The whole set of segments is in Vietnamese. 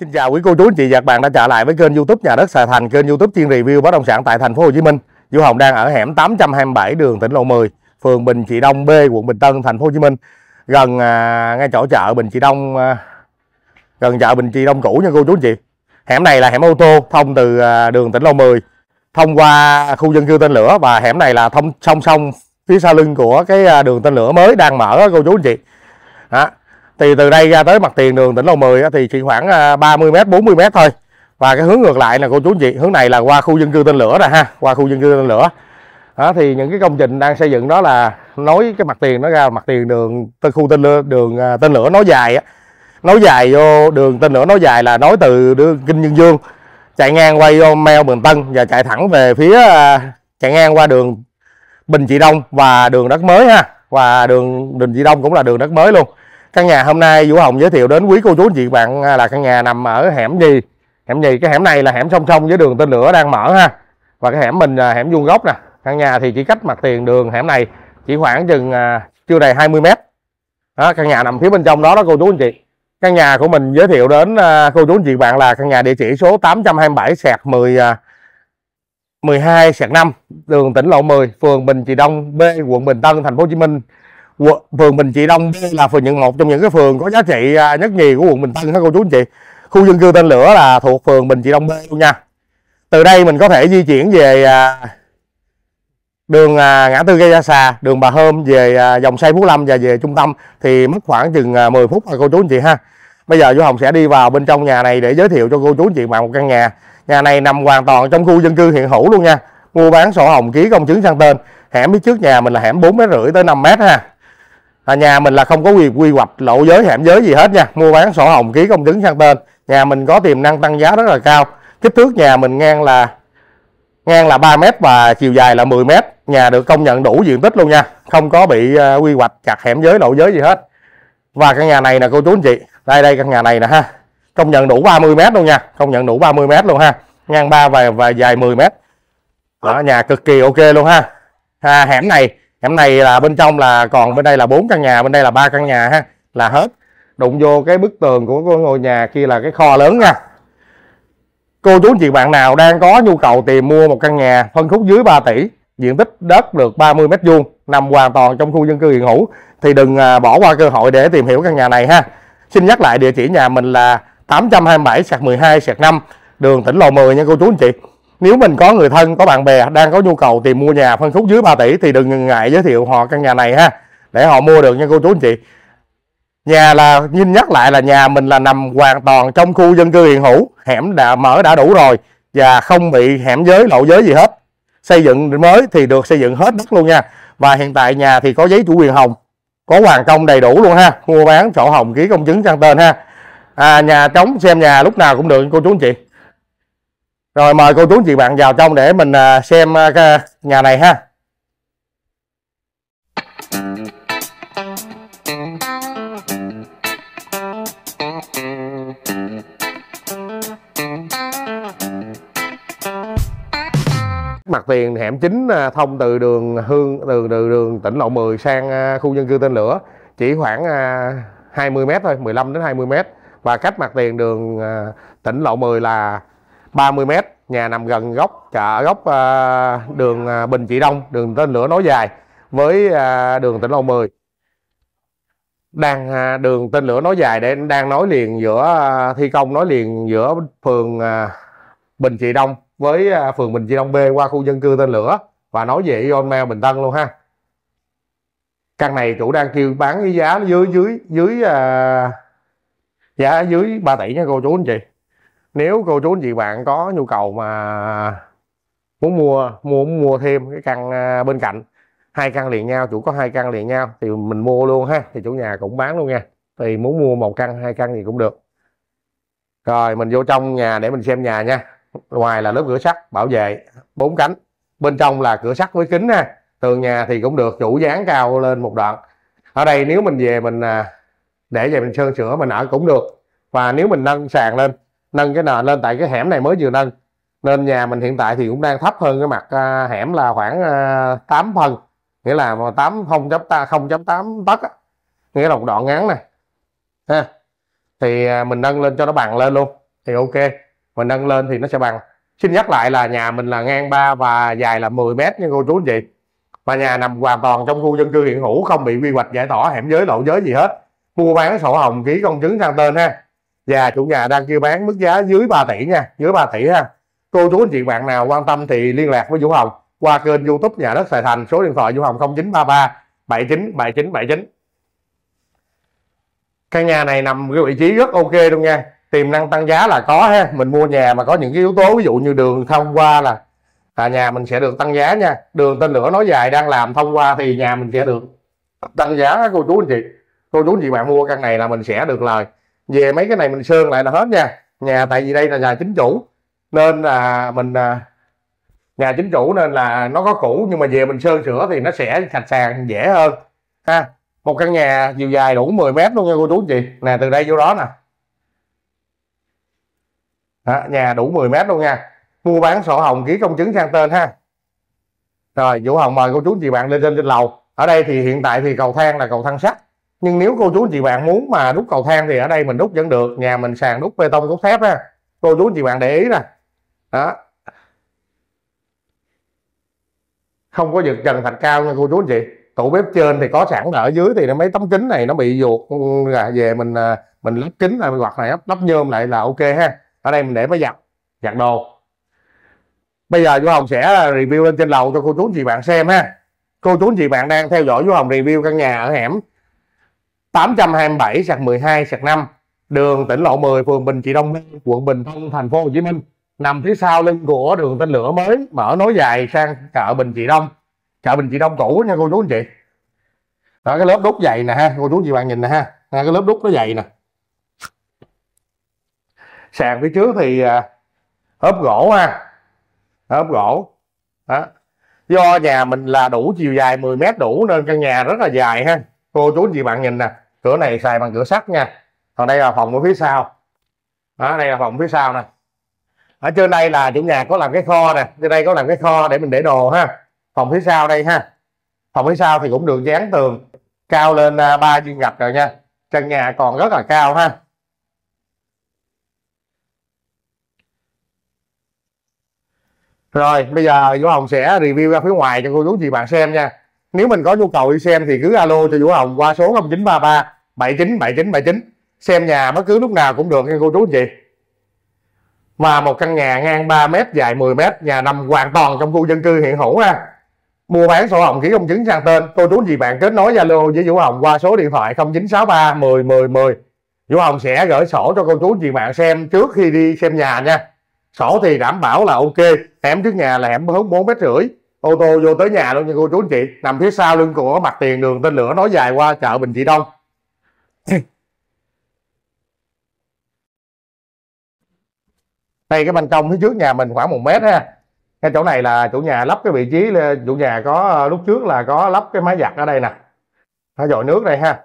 Xin chào quý cô chú anh chị và các bạn đã trở lại với kênh YouTube Nhà đất Sài Thành, kênh YouTube chuyên review bất động sản tại thành phố Hồ Chí Minh. Vũ Hồng đang ở hẻm 827 đường tỉnh lộ 10, phường Bình Trị Đông B, quận Bình Tân, thành phố Hồ Chí Minh. Gần à, ngay chỗ chợ Bình Trị Đông à, gần chợ Bình Trị Đông cũ nha cô chú anh chị. Hẻm này là hẻm ô tô thông từ à, đường tỉnh lộ 10 thông qua khu dân cư tên lửa và hẻm này là thông song song phía sau lưng của cái à, đường tên lửa mới đang mở đó, cô chú anh chị. Đó thì từ đây ra tới mặt tiền đường tỉnh Lộ 10 thì chỉ khoảng 30m à, 40m thôi và cái hướng ngược lại là cô chú anh chị hướng này là qua khu dân cư tên lửa rồi ha qua khu dân cư tên lửa đó, thì những cái công trình đang xây dựng đó là nối cái mặt tiền nó ra mặt tiền đường từ khu tên lửa đường à, tên lửa nối dài á nối dài vô đường tên lửa nối dài là nối từ đường kinh Dương dương chạy ngang quay vô meo bình tân và chạy thẳng về phía à, chạy ngang qua đường bình trị đông và đường đất mới ha và đường bình trị đông cũng là đường đất mới luôn căn nhà hôm nay Vũ Hồng giới thiệu đến quý cô chú anh chị bạn à, là căn nhà nằm ở hẻm gì hẻm gì cái hẻm này là hẻm song song với đường tên lửa đang mở ha và cái hẻm mình là hẻm vuông góc nè căn nhà thì chỉ cách mặt tiền đường hẻm này chỉ khoảng chừng à, chưa đầy 20 mét đó, căn nhà nằm phía bên trong đó đó cô chú anh chị căn nhà của mình giới thiệu đến à, cô chú anh chị bạn là căn nhà địa chỉ số 827 mười mười hai sẹt năm đường tỉnh lộ 10 phường Bình Trị Đông B quận Bình Tân thành phố Hồ Chí Minh phường Bình Trị Đông là phường những một trong những cái phường có giá trị à, nhất nhì của quận Bình Tân các cô chú anh chị khu dân cư tên lửa là thuộc phường Bình Trị Đông B luôn nha từ đây mình có thể di chuyển về à, đường à, ngã tư cây gia xà đường bà hôm về dòng xây phú lâm và về trung tâm thì mất khoảng chừng 10 phút rồi cô chú anh chị ha bây giờ chú hồng sẽ đi vào bên trong nhà này để giới thiệu cho cô chú anh chị bạn một căn nhà nhà này nằm hoàn toàn trong khu dân cư hiện hữu luôn nha mua bán sổ hồng ký công chứng sang tên hẻm phía trước nhà mình là hẻm bốn mét rưỡi tới 5 mét ha à, nhà mình là không có quyền quy hoạch lộ giới hẻm giới gì hết nha mua bán sổ hồng ký công chứng sang tên nhà mình có tiềm năng tăng giá rất là cao kích thước nhà mình ngang là ngang là 3 mét và chiều dài là 10 mét nhà được công nhận đủ diện tích luôn nha không có bị ờ, quy hoạch chặt hẻm giới lộ giới gì hết và căn nhà này nè cô chú anh chị đây đây căn nhà này nè ha công nhận đủ 30 mét luôn nha công nhận đủ 30 mét luôn ha ngang 3 và, và dài 10 mét đó nhà cực kỳ ok luôn ha à, hẻm này hẻm này là bên trong là còn bên đây là bốn căn nhà bên đây là ba căn nhà ha là hết đụng vô cái bức tường của ngôi nhà kia là cái kho lớn nha cô chú chị bạn nào đang có nhu cầu tìm mua một căn nhà phân khúc dưới 3 tỷ diện tích đất được 30 mét vuông nằm hoàn toàn trong khu dân cư hiện hữu thì đừng à, bỏ qua cơ hội để tìm hiểu căn nhà này ha xin nhắc lại địa chỉ nhà mình là 827 sạc hai sạc năm đường tỉnh Lộ 10 nha cô chú anh chị nếu mình có người thân có bạn bè đang có nhu cầu tìm mua nhà phân khúc dưới 3 tỷ thì đừng ngại giới thiệu họ căn nhà này ha để họ mua được nha cô chú anh chị nhà là nhìn nhắc lại là nhà mình là nằm hoàn toàn trong khu dân cư hiện hữu hẻm đã mở đã đủ rồi và không bị hẻm giới lộ giới gì hết xây dựng mới thì được xây dựng hết đất luôn nha và hiện tại nhà thì có giấy chủ quyền hồng có hoàn công đầy đủ luôn ha mua bán sổ hồng ký công chứng sang tên ha à, nhà trống xem nhà lúc nào cũng được cô chú anh chị rồi mời cô chú chị bạn vào trong để mình à, xem à, cái nhà này ha mặt tiền hẻm chính à, thông từ đường Hương từ từ đường tỉnh lộ 10 sang khu dân cư tên lửa chỉ khoảng 20 m thôi, 15 đến 20 m và cách mặt tiền đường tỉnh lộ 10 là 30 m nhà nằm gần góc chợ, góc à, đường à, Bình Trị Đông đường tên lửa nối dài với à, đường tỉnh lộ 10 đang à, đường tên lửa nối dài để đang nối liền giữa à, thi công nối liền giữa phường à, Bình Trị Đông với à, phường Bình Trị Đông B qua khu dân cư tên lửa và nối về Yon Mao Bình Tân luôn ha căn này chủ đang kêu bán với giá dưới dưới dưới à, giá dưới 3 tỷ nha cô chú anh chị nếu cô chú anh chị bạn có nhu cầu mà muốn mua mua muốn mua thêm cái căn à, bên cạnh hai căn liền nhau chủ có hai căn liền nhau thì mình mua luôn ha thì chủ nhà cũng bán luôn nha thì muốn mua một căn hai căn gì cũng được rồi mình vô trong nhà để mình xem nhà nha ngoài là lớp cửa sắt bảo vệ bốn cánh bên trong là cửa sắt với kính ha tường nhà thì cũng được chủ dán cao lên một đoạn ở đây nếu mình về mình à, để về mình sơn sửa mình ở cũng được và nếu mình nâng sàn lên nâng cái nền lên tại cái hẻm này mới vừa nâng nên nhà mình hiện tại thì cũng đang thấp hơn cái mặt à, hẻm là khoảng 8 à, phân nghĩa là 8 0.8 tấc nghĩa là một đoạn ngắn này ha thì à, mình nâng lên cho nó bằng lên luôn thì ok mình nâng lên thì nó sẽ bằng xin nhắc lại là nhà mình là ngang 3 và dài là 10 mét nha cô chú anh chị và nhà nằm hoàn toàn trong khu dân cư hiện hữu không bị quy hoạch giải tỏa hẻm giới lộ giới gì hết mua bán sổ hồng ký công chứng sang tên ha và dạ, chủ nhà đang kêu bán mức giá dưới 3 tỷ nha dưới 3 tỷ ha cô chú anh chị bạn nào quan tâm thì liên lạc với Vũ Hồng qua kênh YouTube nhà đất Sài Thành số điện thoại Vũ Hồng 0933 79 79 79 căn nhà này nằm cái vị trí rất ok luôn nha tiềm năng tăng giá là có ha mình mua nhà mà có những cái yếu tố ví dụ như đường thông qua là là nhà mình sẽ được tăng giá nha đường tên lửa nói dài đang làm thông qua thì nhà mình sẽ được tăng giá cô chú anh chị cô chú anh chị bạn mua căn này là mình sẽ được lời về mấy cái này mình sơn lại là hết nha nhà tại vì đây là nhà chính chủ nên là mình à, nhà chính chủ nên là nó có cũ nhưng mà về mình sơn sửa thì nó sẽ sạch sàng dễ hơn ha một căn nhà chiều dài đủ 10 mét luôn nha cô chú chị nè từ đây vô đó nè đó, nhà đủ 10 mét luôn nha mua bán sổ hồng ký công chứng sang tên ha rồi vũ hồng mời cô chú chị bạn lên trên trên lầu ở đây thì hiện tại thì cầu thang là cầu thang sắt nhưng nếu cô chú anh chị bạn muốn mà đúc cầu thang thì ở đây mình đúc vẫn được nhà mình sàn đúc bê tông cốt thép á cô chú anh chị bạn để ý nè đó không có giật trần thạch cao nha cô chú anh chị tủ bếp trên thì có sẵn ở dưới thì mấy tấm kính này nó bị ruột ừ, về mình à, mình lắp kính lại hoặc này lắp, nhôm lại là ok ha ở đây mình để máy giặt giặt đồ bây giờ chú hồng sẽ review lên trên lầu cho cô chú anh chị bạn xem ha cô chú anh chị bạn đang theo dõi chú hồng review căn nhà ở hẻm 827 sạc 12 sạc 5 đường tỉnh lộ 10 phường Bình Trị Đông quận Bình Tân thành phố Hồ Chí Minh nằm phía sau lưng của đường tên lửa mới mở nối dài sang chợ Bình Trị Đông chợ Bình Trị Đông cũ nha cô chú anh chị đó cái lớp đúc dày nè ha cô chú chị bạn nhìn nè ha à, cái lớp đúc nó dày nè sàn phía trước thì à, ốp gỗ ha ốp gỗ đó do nhà mình là đủ chiều dài 10 mét đủ nên căn nhà rất là dài ha cô chú anh chị bạn nhìn nè cửa này xài bằng cửa sắt nha còn đây là phòng ở phía sau đó đây là phòng phía sau nè ở trên đây là chủ nhà có làm cái kho nè trên đây có làm cái kho để mình để đồ ha phòng phía sau đây ha phòng phía sau thì cũng được dán tường cao lên à, ba viên gạch rồi nha trần nhà còn rất là cao ha rồi bây giờ vũ hồng sẽ review ra phía ngoài cho cô chú chị bạn xem nha nếu mình có nhu cầu đi xem thì cứ alo cho Vũ Hồng qua số 0933 79 79 79 xem nhà bất cứ lúc nào cũng được nha cô chú anh chị và một căn nhà ngang 3 m dài 10 m nhà nằm hoàn toàn trong khu dân cư hiện hữu ha mua bán sổ hồng ký công chứng sang tên cô chú anh chị bạn kết nối Zalo với Vũ Hồng qua số điện thoại 0963 10 10 10 Vũ Hồng sẽ gửi sổ cho cô chú anh chị bạn xem trước khi đi xem nhà nha sổ thì đảm bảo là ok hẻm trước nhà là hẻm 4 mét rưỡi ô tô vô tới nhà luôn nha cô chú anh chị nằm phía sau lưng của mặt tiền đường tên lửa nói dài qua chợ bình trị đông đây cái ban công phía trước nhà mình khoảng một mét ha cái chỗ này là chủ nhà lắp cái vị trí chủ nhà có ờ, lúc trước là có lắp cái máy giặt ở đây nè nó dội nước đây ha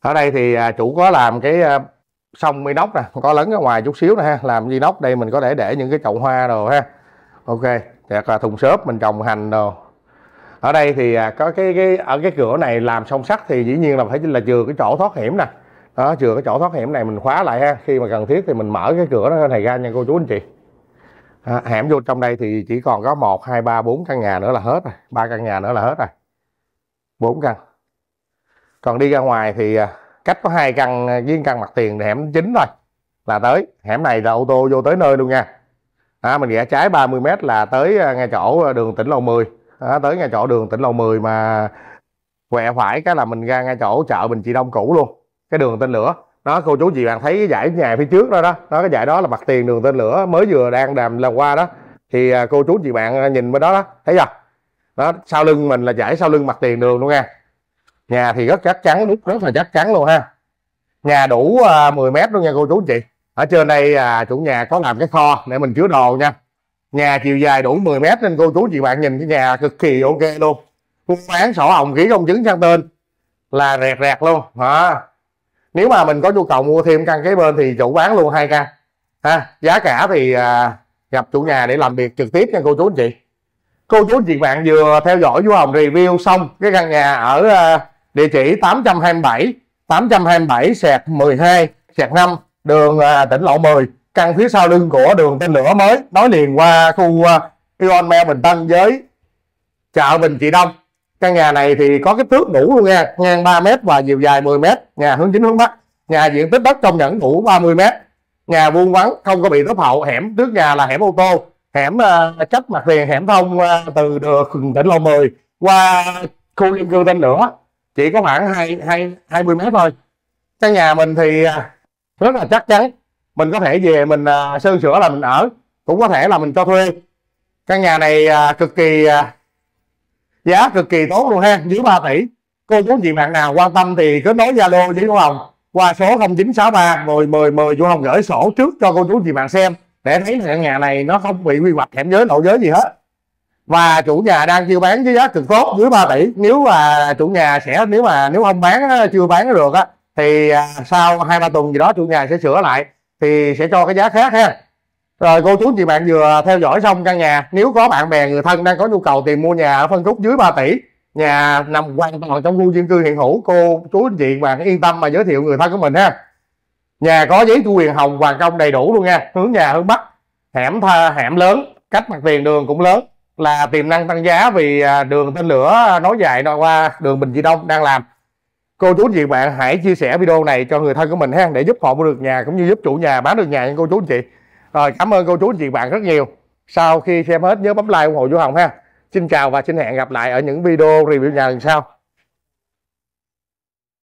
ở đây thì à, chủ có làm cái ờ, xong nóc nè có lấn ra ngoài chút xíu nè ha làm nóc đây mình có thể để những cái chậu hoa đồ ha ok hoặc là thùng xốp mình trồng hành đồ ở đây thì à, có cái cái ở cái cửa này làm song sắt thì dĩ nhiên là phải là chừa cái chỗ thoát hiểm nè đó chừa cái chỗ thoát hiểm này mình khóa lại ha khi mà cần thiết thì mình mở cái cửa này ra nha cô chú anh chị à, hẻm vô trong đây thì chỉ còn có một hai ba bốn căn nhà nữa là hết rồi ba căn nhà nữa là hết rồi bốn căn còn đi ra ngoài thì à, cách có hai căn với à, căn mặt tiền hẻm chính thôi là tới hẻm này là ô tô vô tới nơi luôn nha à, mình rẽ trái 30 m là tới à, ngay chỗ à, đường tỉnh lộ 10 à, tới ngay chỗ đường tỉnh lộ 10 mà quẹo phải cái là mình ra ngay chỗ chợ Bình Trị Đông cũ luôn cái đường tên lửa nó cô chú chị bạn thấy cái dãy nhà phía trước đó đó đó cái dãy đó là mặt tiền đường tên lửa mới vừa đang đàm làm qua đó thì cô chú chị bạn nhìn bên đó đó thấy chưa đó sau lưng mình là dãy sau lưng mặt tiền đường luôn nha nhà thì rất chắc chắn nút rất là chắc chắn luôn ha nhà đủ uh, à, 10 mét luôn nha cô chú anh chị ở trên đây à, chủ nhà có làm cái kho để mình chứa đồ nha nhà chiều dài đủ 10 mét nên cô chú chị bạn nhìn cái nhà cực kỳ ok luôn buôn bán sổ hồng ký công chứng sang tên là rẹt rẹt luôn à. nếu mà mình có nhu cầu mua thêm căn kế bên thì chủ bán luôn hai căn ha giá cả thì à, gặp chủ nhà để làm việc trực tiếp nha cô chú anh chị cô chú anh chị bạn vừa theo dõi du hồng review xong cái căn nhà ở à, địa chỉ 827 827 sẹt 12 sẹt 5 đường à, tỉnh lộ 10 căn phía sau lưng của đường tên lửa mới nối liền qua khu à, Ion Me Bình Tân với chợ Bình Trị Đông căn nhà này thì có kích thước đủ luôn nha ngang 3 m và chiều dài 10 m nhà hướng chính hướng bắc nhà diện tích đất trong nhẫn đủ 30 m nhà vuông vắng không có bị tốp hậu hẻm trước nhà là hẻm ô tô hẻm uh, à, chấp mặt tiền hẻm thông uh, từ đường tỉnh lộ 10 qua khu dân cư tên lửa chỉ có khoảng hai hai hai mươi mét thôi căn nhà mình thì à, rất là chắc chắn mình có thể về mình à, sơn sửa là mình ở cũng có thể là mình cho thuê căn nhà này à, cực kỳ giá cực kỳ tốt luôn ha dưới 3 tỷ cô chú gì bạn nào quan tâm thì kết nối zalo với chú hồng qua số 0963 rồi mời mời chú hồng gửi sổ trước cho cô chú gì bạn xem để thấy là căn nhà này nó không bị quy hoạch hẻm giới lộ giới gì hết và chủ nhà đang chưa bán với giá cực tốt dưới 3 tỷ nếu mà chủ nhà sẽ nếu mà nếu không bán chưa bán được á thì à, sau hai ba tuần gì đó chủ nhà sẽ sửa lại thì sẽ cho cái giá khác ha rồi cô chú chị bạn vừa theo dõi xong căn nhà nếu có bạn bè người thân đang có nhu cầu tìm mua nhà ở phân khúc dưới 3 tỷ nhà nằm hoàn toàn trong khu dân cư hiện hữu cô chú anh chị bạn yên tâm mà giới thiệu người thân của mình ha nhà có giấy thu quyền hồng hoàng công đầy đủ luôn nha hướng nhà hướng bắc hẻm tha hẻm lớn cách mặt tiền đường cũng lớn là tiềm năng tăng giá vì à, đường tên lửa à, nối dài nó qua đường Bình Trị Đông đang làm cô chú anh chị bạn hãy chia sẻ video này cho người thân của mình ha để giúp họ mua được nhà cũng như giúp chủ nhà bán được nhà cho cô chú anh chị rồi cảm ơn cô chú anh chị bạn rất nhiều sau khi xem hết nhớ bấm like ủng hộ vũ Hồng ha xin chào và xin hẹn gặp lại ở những video review nhà lần sau